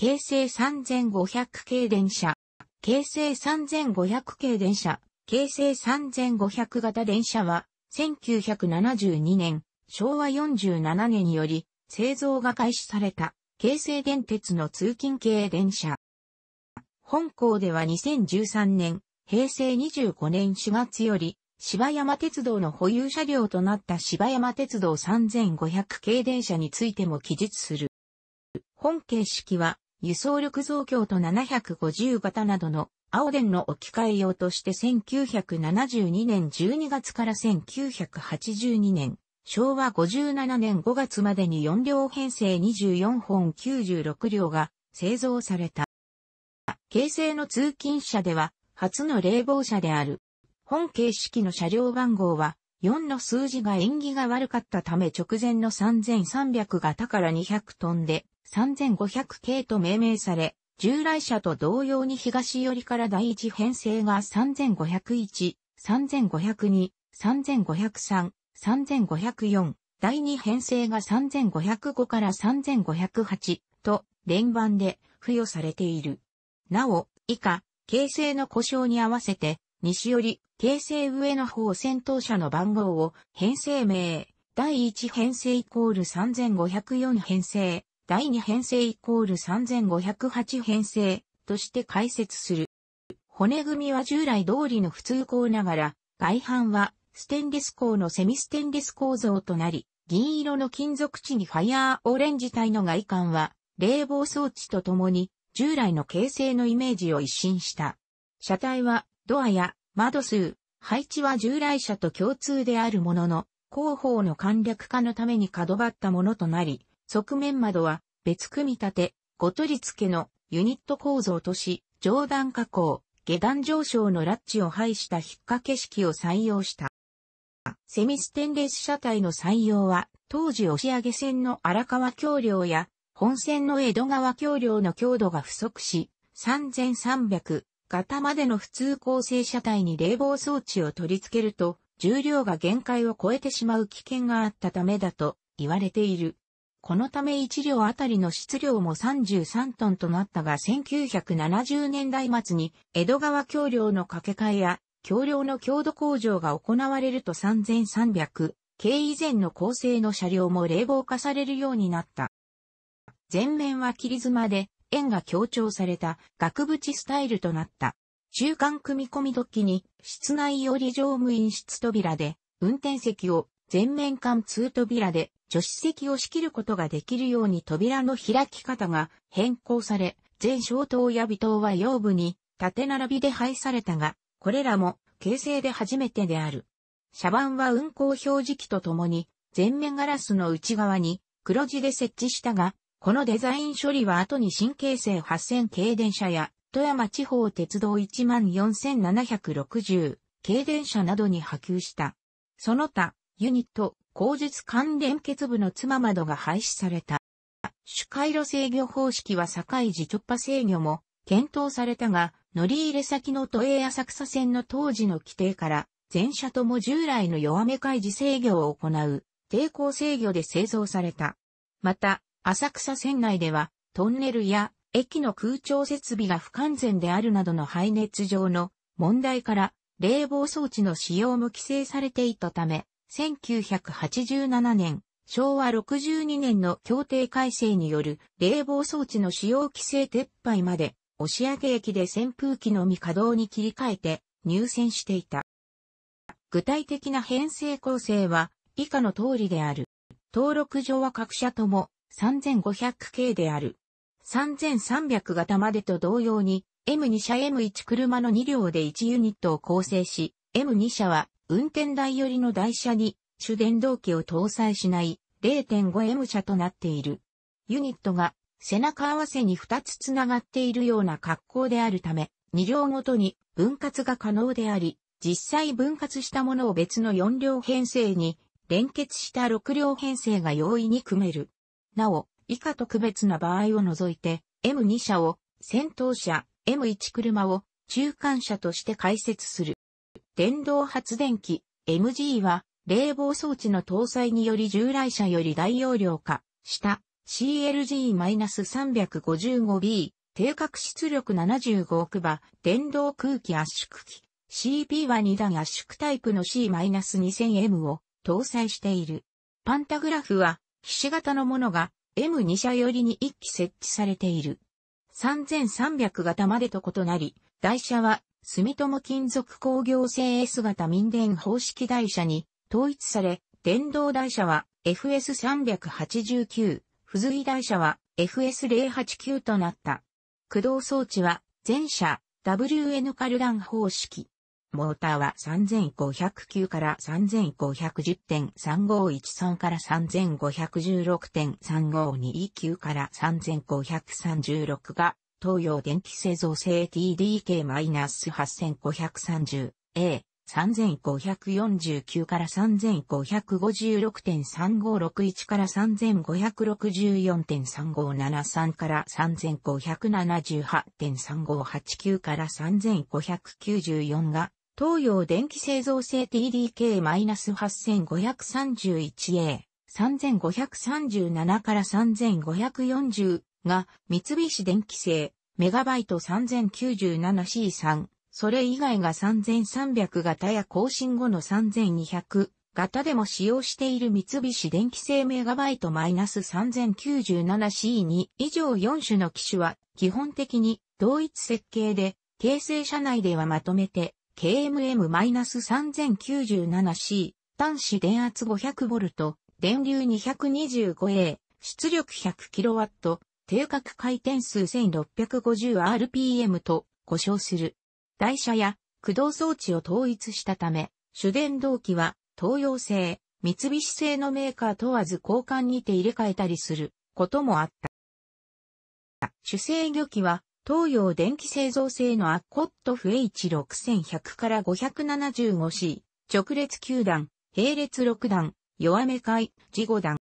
京成3500系電車、京成3500系電車、京成3500型電車は、1972年、昭和47年により、製造が開始された、京成電鉄の通勤系電車。本校では2013年、平成25年4月より、芝山鉄道の保有車両となった芝山鉄道3500系電車についても記述する。本形式は輸送力増強と750型などの青電の置き換え用として1972年12月から1982年、昭和57年5月までに4両編成24本96両が製造された。形成の通勤車では初の冷房車である。本形式の車両番号は4の数字が縁起が悪かったため直前の3300型から200飛んで3500系と命名され、従来車と同様に東寄りから第一編成が3501、3502、3503、3504、第二編成が3505から3508と連番で付与されている。なお、以下、形成の故障に合わせて、西寄り、訂正上の方先頭車の番号を編成名、第1編成イコール3504編成、第2編成イコール3508編成として解説する。骨組みは従来通りの普通鋼ながら、外反はステンレス鋼のセミステンレス構造となり、銀色の金属地にファイヤーオレンジ体の外観は、冷房装置とともに従来の形成のイメージを一新した。車体はドアや窓数、配置は従来車と共通であるものの、広報の簡略化のために角張ったものとなり、側面窓は別組み立て、ご取り付けのユニット構造とし、上段加工、下段上昇のラッチを配した引っ掛け式を採用した。セミステンレス車体の採用は、当時押上線の荒川橋梁や、本線の江戸川橋梁の強度が不足し、3300、型までの普通構成車体に冷房装置を取り付けると、重量が限界を超えてしまう危険があったためだと言われている。このため1両あたりの質量も33トンとなったが1970年代末に江戸川橋梁の架け替えや橋梁の強度工場が行われると3300系以前の構成の車両も冷房化されるようになった。前面は切り妻で円が強調された額縁スタイルとなった。中間組み込み時に、室内より乗務員室扉で、運転席を全面間通扉で、助手席を仕切ることができるように扉の開き方が変更され、全小灯や微灯は腰部に縦並びで配されたが、これらも形成で初めてである。車番は運行表示器とともに、前面ガラスの内側に黒字で設置したが、このデザイン処理は後に新京成8000系電車や富山地方鉄道14760系電車などに波及した。その他、ユニット、工術関連結部の妻窓が廃止された。主回路制御方式は境時直波制御も検討されたが、乗り入れ先の都営浅草線の当時の規定から、全車とも従来の弱め開示制御を行う、抵抗制御で製造された。また、浅草線内では、トンネルや駅の空調設備が不完全であるなどの排熱上の問題から冷房装置の使用も規制されていたため、1987年、昭和62年の協定改正による冷房装置の使用規制撤廃まで、押上駅で扇風機のみ稼働に切り替えて入線していた。具体的な編成構成は以下の通りである。登録上は各社とも3500系である。3300型までと同様に、M2 車 M1 車の2両で1ユニットを構成し、M2 車は運転台寄りの台車に主電動機を搭載しない 0.5M 車となっている。ユニットが背中合わせに2つつながっているような格好であるため、2両ごとに分割が可能であり、実際分割したものを別の4両編成に連結した6両編成が容易に組める。なお、以下特別な場合を除いて、M2 車を先頭車、M1 車を中間車として解説する。電動発電機 MG は冷房装置の搭載により従来車より大容量化した CLG-355B 低角出力75億馬電動空気圧縮機 CP は2段圧縮タイプの C-2000M を搭載している。パンタグラフは騎士型のものが M2 車寄りに1機設置されている。3300型までと異なり、台車は住友金属工業製 S 型民電方式台車に統一され、電動台車は FS389、付随台車は FS089 となった。駆動装置は全車 WN カルダン方式。モーターは3509から3510.3513から3516.3529から3536が東洋電気製造製 TDK-8530A。3549から3556.3561から3564.3573から3578.3589から3594が東洋電気製造製 TDK-8531A、3537から3540が三菱電気製、メガバイト 3097C3、それ以外が3300型や更新後の3200型でも使用している三菱電気製メガバイト 3097C2 以上4種の機種は基本的に同一設計で、形成社内ではまとめて KMM-3097C、端子電圧 500V、電流 225A、出力 100kW、定格回転数 1650rpm と呼称する。台車や駆動装置を統一したため、主電動機は東洋製、三菱製のメーカー問わず交換にて入れ替えたりすることもあった。主制御機は東洋電気製造製のアッコットフ H6100 から 575C、直列9段、並列6段、弱め階、地5段。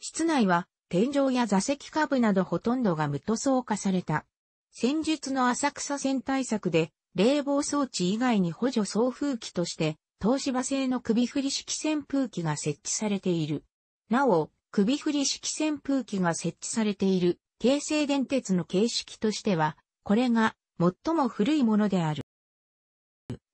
室内は天井や座席下部などほとんどが無塗装化された。戦術の浅草線対策で冷房装置以外に補助送風機として東芝製の首振り式扇風機が設置されている。なお、首振り式扇風機が設置されている京成電鉄の形式としては、これが最も古いものである。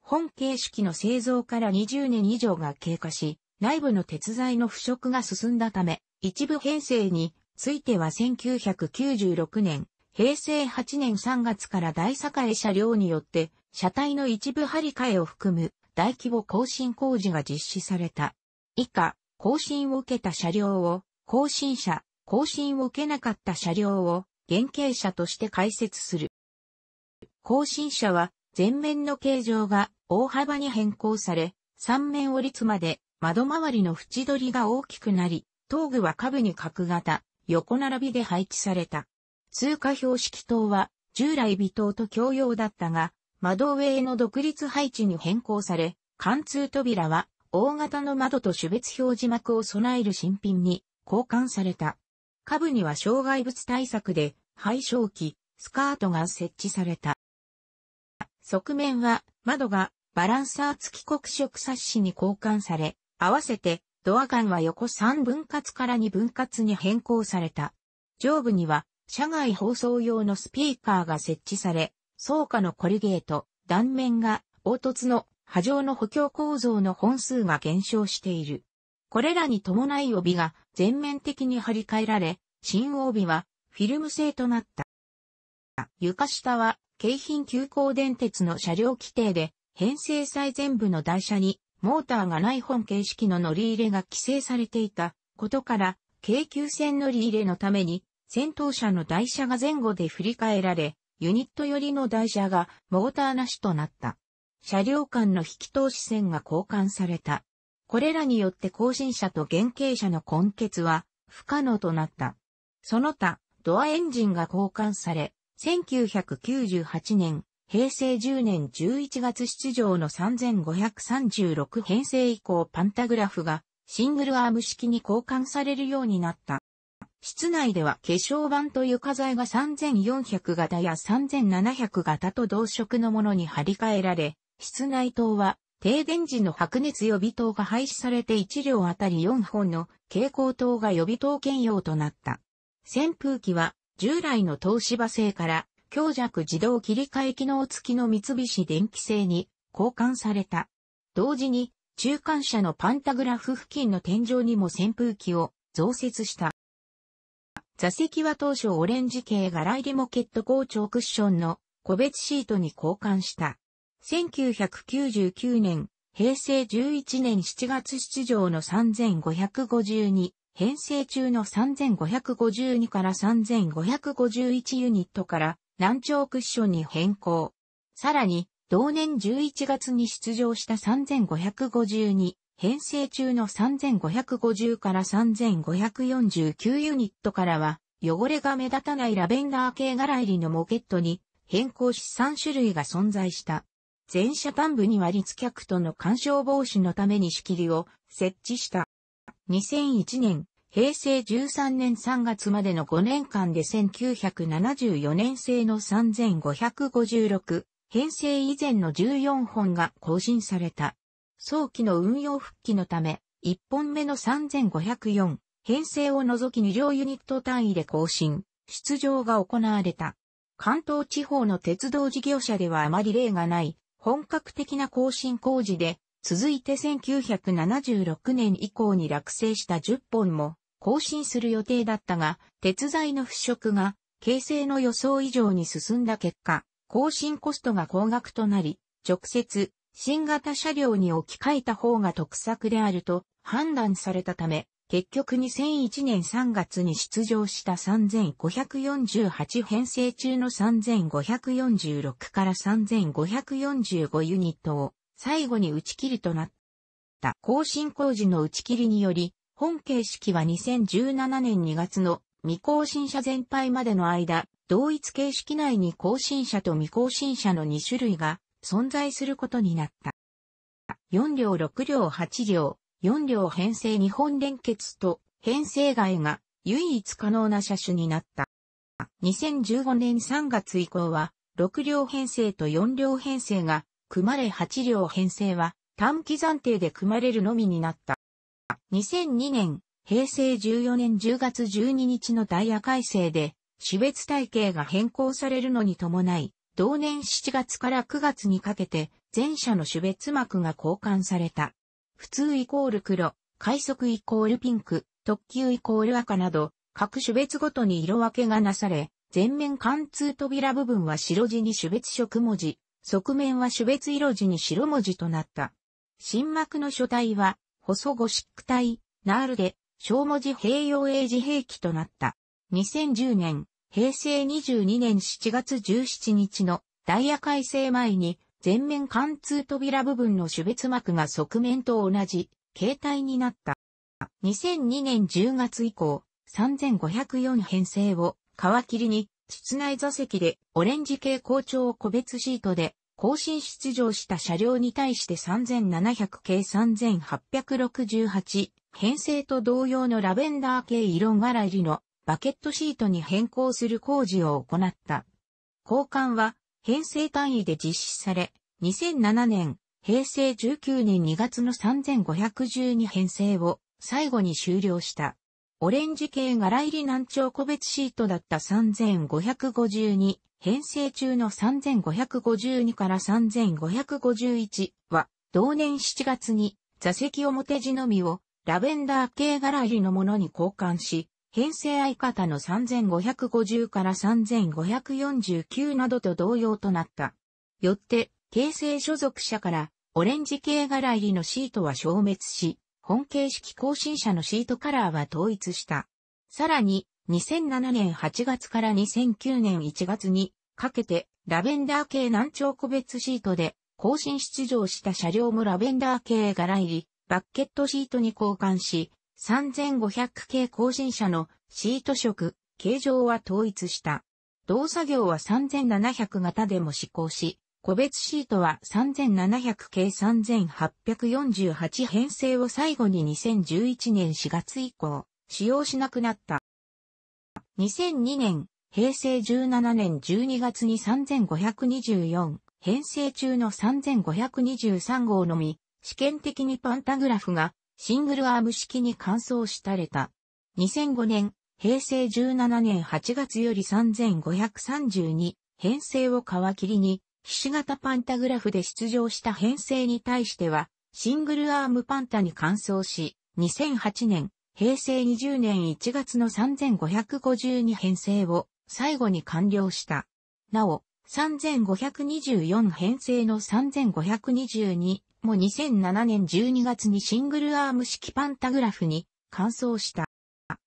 本形式の製造から20年以上が経過し、内部の鉄材の腐食が進んだため、一部編成については1996年、平成8年3月から大栄車両によって、車体の一部張り替えを含む大規模更新工事が実施された。以下、更新を受けた車両を、更新車、更新を受けなかった車両を原型車として解説する。更新車は前面の形状が大幅に変更され、三面折りつまで窓周りの縁取りが大きくなり、頭具は下部に角型、横並びで配置された。通過標識灯は従来微灯と共用だったが、窓上への独立配置に変更され、貫通扉は大型の窓と種別表示幕を備える新品に交換された。下部には障害物対策で、廃焼器、スカートが設置された。側面は窓がバランサー付き黒色冊子に交換され、合わせてドアンは横3分割から2分割に変更された。上部には車外放送用のスピーカーが設置され、倉下のコリゲート、断面が凹凸の波状の補強構造の本数が減少している。これらに伴い帯が全面的に張り替えられ、新帯はフィルム製となった。床下は京浜急行電鉄の車両規定で、編成最前部の台車にモーターがない本形式の乗り入れが規制されていたことから、京急線乗り入れのために、先頭車の台車が前後で振り替えられ、ユニット寄りの台車がモーターなしとなった。車両間の引き通し線が交換された。これらによって更新者と原型者の根結は不可能となった。その他、ドアエンジンが交換され、1998年、平成10年11月出場の3536編成以降パンタグラフがシングルアーム式に交換されるようになった。室内では化粧板と床材が3400型や3700型と同色のものに張り替えられ、室内灯は停電時の白熱予備灯が廃止されて1両あたり4本の蛍光灯が予備灯兼用となった。扇風機は従来の東芝製から強弱自動切り替え機能付きの三菱電機製に交換された。同時に中間車のパンタグラフ付近の天井にも扇風機を増設した。座席は当初オレンジ系柄入りモケット校長クッションの個別シートに交換した。1999年、平成11年7月出場の3552、編成中の3552から3551ユニットから南朝クッションに変更。さらに、同年11月に出場した3552、編成中の3550から3549ユニットからは、汚れが目立たないラベンダー系柄入りのモケットに変更し3種類が存在した。全車端部には立客との干渉防止のために仕切りを設置した。2001年、平成13年3月までの5年間で1974年製の3556、編成以前の14本が更新された。早期の運用復帰のため、1本目の3504、編成を除き2両ユニット単位で更新、出場が行われた。関東地方の鉄道事業者ではあまり例がない本格的な更新工事で、続いて1976年以降に落成した10本も更新する予定だったが、鉄材の腐食が形成の予想以上に進んだ結果、更新コストが高額となり、直接新型車両に置き換えた方が得策であると判断されたため、結局2001年3月に出場した3548編成中の3546から3545ユニットを最後に打ち切りとなった。更新工事の打ち切りにより、本形式は2017年2月の未更新者全廃までの間、同一形式内に更新者と未更新者の2種類が存在することになった。4両6両8両4両編成日本連結と編成外が唯一可能な車種になった。2015年3月以降は6両編成と4両編成が組まれ8両編成は短期暫定で組まれるのみになった。2002年、平成14年10月12日のダイヤ改正で、種別体系が変更されるのに伴い、同年7月から9月にかけて、全車の種別膜が交換された。普通イコール黒、快速イコールピンク、特急イコール赤など、各種別ごとに色分けがなされ、全面貫通扉部分は白地に種別色文字、側面は種別色地に白文字となった。新幕の書体は、細ゴシック体、ナールで、小文字併用英字兵器となった。2010年、平成22年7月17日のダイヤ改正前に、前面貫通扉部分の種別膜が側面と同じ形態になった。2002年10月以降、3504編成を皮切りに、室内座席でオレンジ系校長を個別シートで更新出場した車両に対して3700系3868編成と同様のラベンダー系色柄入りのバケットシートに変更する工事を行った。交換は編成単位で実施され、2007年、平成19年2月の3512編成を最後に終了した。オレンジ系柄入り南朝個別シートだった3552編成中の3552から3551は同年7月に座席表地のみをラベンダー系柄入りのものに交換し編成相方の3550から3549などと同様となった。よって、形成所属者から、オレンジ系柄入りのシートは消滅し、本形式更新者のシートカラーは統一した。さらに、2007年8月から2009年1月にかけて、ラベンダー系南朝個別シートで、更新出場した車両もラベンダー系柄入り、バッケットシートに交換し、3500系更新車のシート色、形状は統一した。同作業は3700型でも施行し、個別シートは3700系3848編成を最後に2011年4月以降、使用しなくなった。2002年、平成17年12月に3524、編成中の3523号のみ、試験的にパンタグラフがシングルアーム式に換装したれた。2005年、平成17年8月より3532編成を皮切りに、菱形パンタグラフで出場した編成に対しては、シングルアームパンタに換装し、2008年、平成20年1月の3552編成を最後に完了した。なお、3524編成の3522も2007年12月にシングルアーム式パンタグラフに換装した。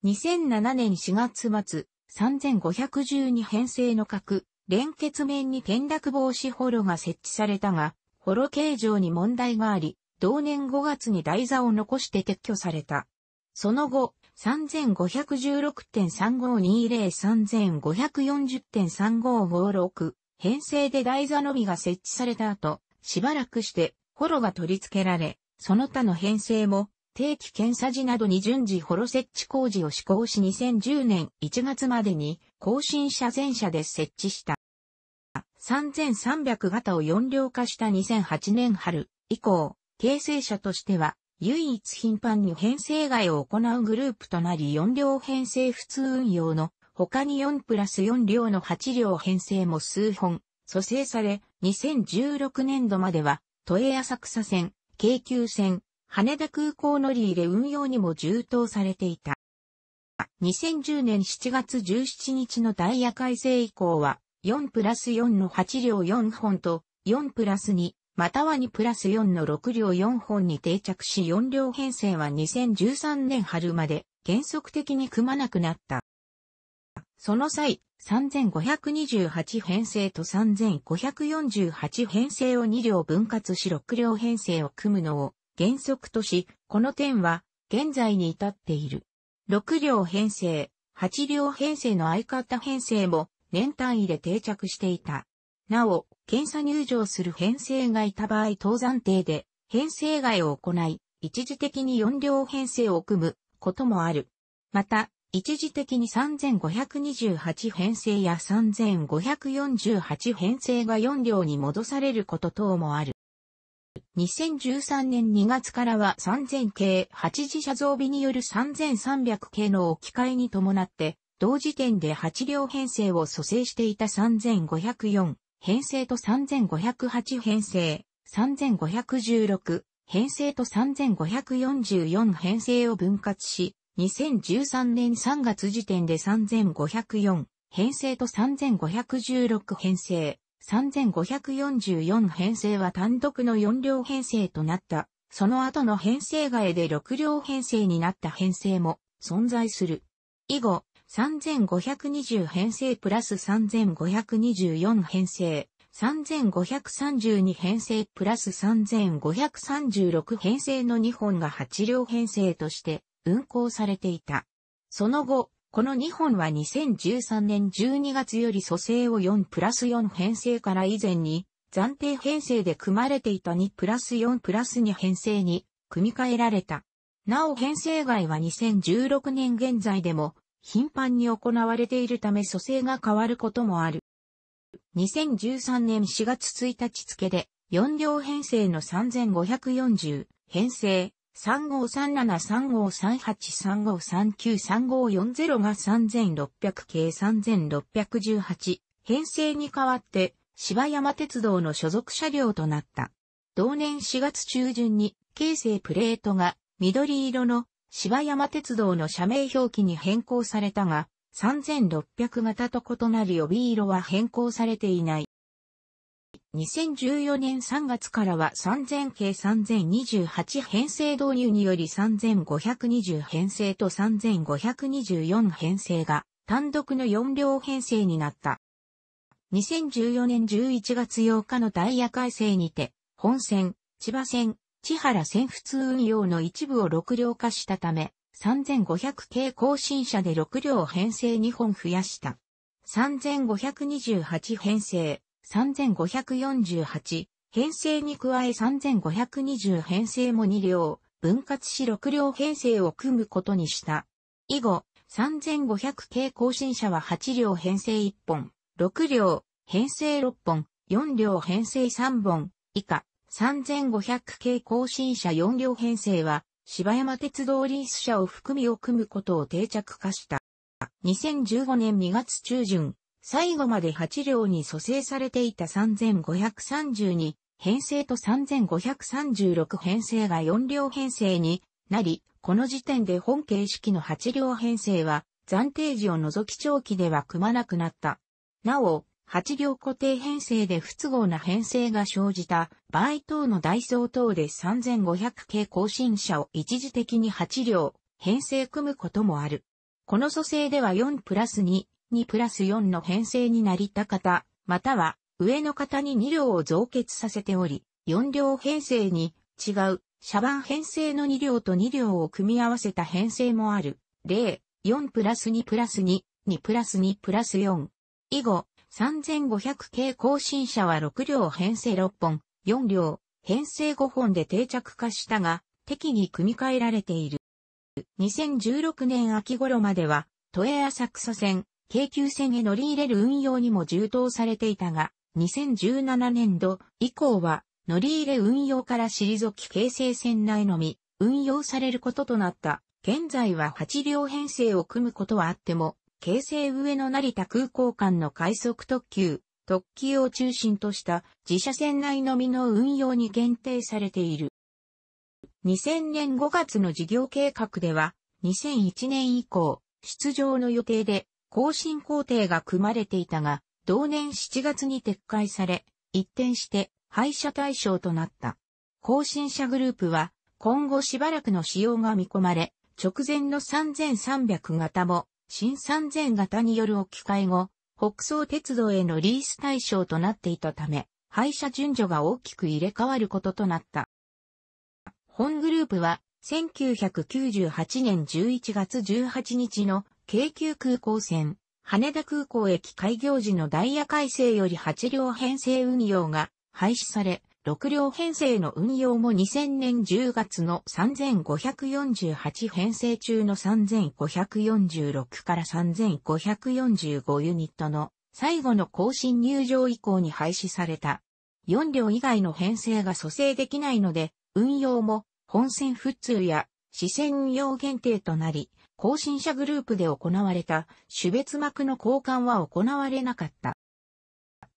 2007年4月末、3512編成の角、連結面に転落防止ホロが設置されたが、ホロ形状に問題があり、同年5月に台座を残して撤去された。その後、3516.35203540.3556編成で台座のみが設置された後、しばらくして、ホロが取り付けられ、その他の編成も、定期検査時などに順次ホロ設置工事を施行し2010年1月までに更新車全車で設置した。3300型を4両化した2008年春以降、形成車としては唯一頻繁に編成外を行うグループとなり4両編成普通運用の他に4プラス4両の8両編成も数本、蘇生され、2016年度までは、都営浅草線、京急線、羽田空港乗り入れ運用にも充当されていた。2010年7月17日のダイヤ改正以降は、4プラス4の8両4本と、4プラス2、または2プラス4の6両4本に定着し4両編成は2013年春まで原則的に組まなくなった。その際、3528編成と3548編成を2両分割し6両編成を組むのを原則とし、この点は現在に至っている。6両編成、8両編成の相方編成も年単位で定着していた。なお、検査入場する編成がいた場合当山定で編成外を行い、一時的に4両編成を組むこともある。また、一時的に3528編成や3548編成が4両に戻されること等もある。2013年2月からは3000系8次車増備による3300系の置き換えに伴って、同時点で8両編成を蘇生していた3504編成と3508編成、3516編成と3544編成を分割し、2013年3月時点で3504編成と3516編成、3544編成は単独の4両編成となった。その後の編成外で6両編成になった編成も存在する。以後、3520編成プラス3524編成、3532編成プラス3536編成の2本が8両編成として運行されていた。その後、この2本は2013年12月より蘇生を4プラス4編成から以前に暫定編成で組まれていた2プラス4プラス2編成に組み替えられた。なお編成外は2016年現在でも頻繁に行われているため蘇生が変わることもある。2013年4月1日付で4両編成の3540編成3537353835393540が3600系3618編成に代わって芝山鉄道の所属車両となった。同年4月中旬に京成プレートが緑色の芝山鉄道の社名表記に変更されたが3600型と異なる帯色は変更されていない。2014年3月からは3000系3028編成導入により3520編成と3524編成が単独の4両編成になった。2014年11月8日のダイヤ改正にて、本線、千葉線、千原線普通運用の一部を6両化したため、3500系更新車で6両編成2本増やした。3528編成、3548、編成に加え3520編成も2両、分割し6両編成を組むことにした。以後、3500系更新車は8両編成1本、6両、編成6本、4両編成3本、以下、3500系更新車4両編成は、芝山鉄道リース車を含みを組むことを定着化した。2015年2月中旬、最後まで8両に蘇生されていた3532編成と3536編成が4両編成になり、この時点で本形式の8両編成は暫定時を除き長期では組まなくなった。なお、8両固定編成で不都合な編成が生じた場合等のダイソー等で3500系更新車を一時的に8両編成組むこともある。この蘇生では4プラス2、2プラス4の編成になりた方、または上の方に2両を増結させており、4両編成に違う、車番編成の2両と2両を組み合わせた編成もある。例、4プラス2プラス2、2プラス2プラス4。以後、3500系更新車は6両編成6本、4両、編成5本で定着化したが、適宜組み替えられている。2016年秋頃までは、都営浅草線、京急線へ乗り入れる運用にも充当されていたが、2017年度以降は乗り入れ運用から退き京成線内のみ運用されることとなった。現在は8両編成を組むことはあっても、京成上野成田空港間の快速特急、特急を中心とした自社線内のみの運用に限定されている。2000年5月の事業計画では、2001年以降、出場の予定で更新工程が組まれていたが、同年7月に撤回され、一転して廃車対象となった。更新車グループは、今後しばらくの使用が見込まれ、直前の3300型も、新3000型による置き換え後、北総鉄道へのリース対象となっていたため、廃車順序が大きく入れ替わることとなった。本グループは、1998年11月18日の京急空港線、羽田空港駅開業時のダイヤ改正より8両編成運用が廃止され、6両編成の運用も2000年10月の3548編成中の3546から3545ユニットの最後の更新入場以降に廃止された。4両以外の編成が蘇生できないので、運用も本線普通や視線運用限定となり、更新者グループで行われた種別膜の交換は行われなかった。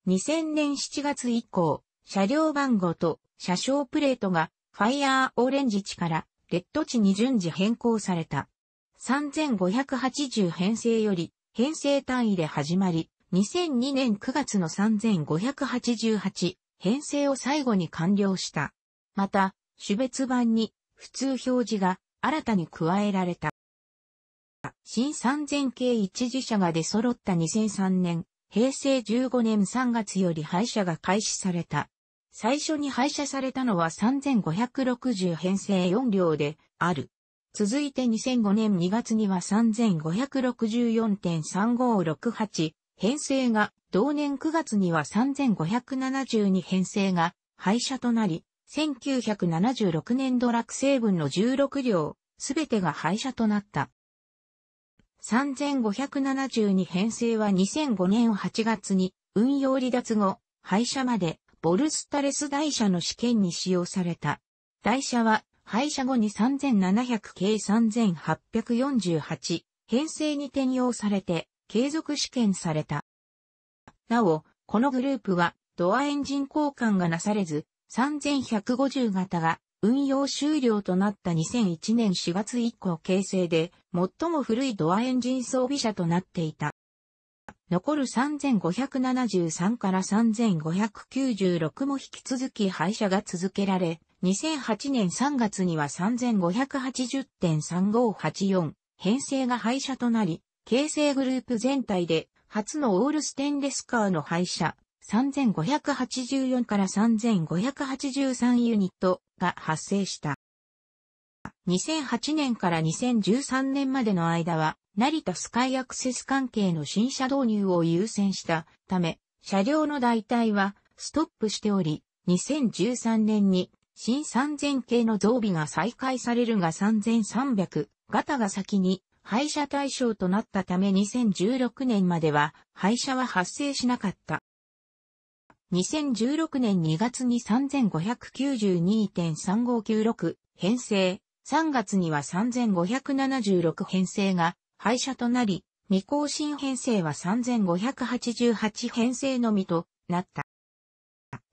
2000年7月以降、車両番号と車掌プレートがファイヤーオレンジ地からレッド地に順次変更された。3580編成より編成単位で始まり、2002年9月の3588編成を最後に完了した。また、種別版に普通表示が新たに加えられた。新3000系一次車が出揃った2003年、平成15年3月より廃車が開始された。最初に廃車されたのは3560編成4両である。続いて2005年2月には3564.3568編成が、同年9月には3572編成が廃車となり、1976年度落成分の16両、すべてが廃車となった。3572編成は2005年8月に運用離脱後、廃車までボルスタレス台車の試験に使用された。台車は廃車後に3700 k 3848編成に転用されて継続試験された。なお、このグループはドアエンジン交換がなされず、3150型が運用終了となった2001年4月以降形成で最も古いドアエンジン装備車となっていた。残る3573から3596も引き続き廃車が続けられ、2008年3月には3580.3584編成が廃車となり、形成グループ全体で初のオールステンレスカーの廃車、3584から3583ユニットが発生した。2008年から2013年までの間は、成田スカイアクセス関係の新車導入を優先したため、車両の代替はストップしており、2013年に新3000系の増備が再開されるが3300型が先に廃車対象となったため2016年までは廃車は発生しなかった。2016年2月に3592.3596編成、3月には3576編成が廃車となり、未更新編成は3588編成のみとなった。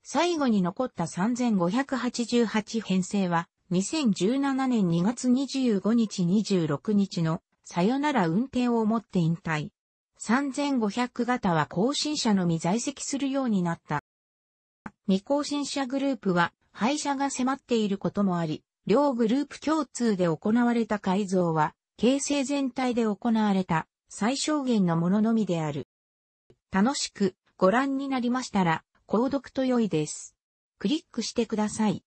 最後に残った3588編成は、2017年2月25日26日のさよなら運転をもって引退。3500型は更新者のみ在籍するようになった。未更新者グループは廃車が迫っていることもあり、両グループ共通で行われた改造は、形成全体で行われた最小限のもののみである。楽しくご覧になりましたら、購読と良いです。クリックしてください。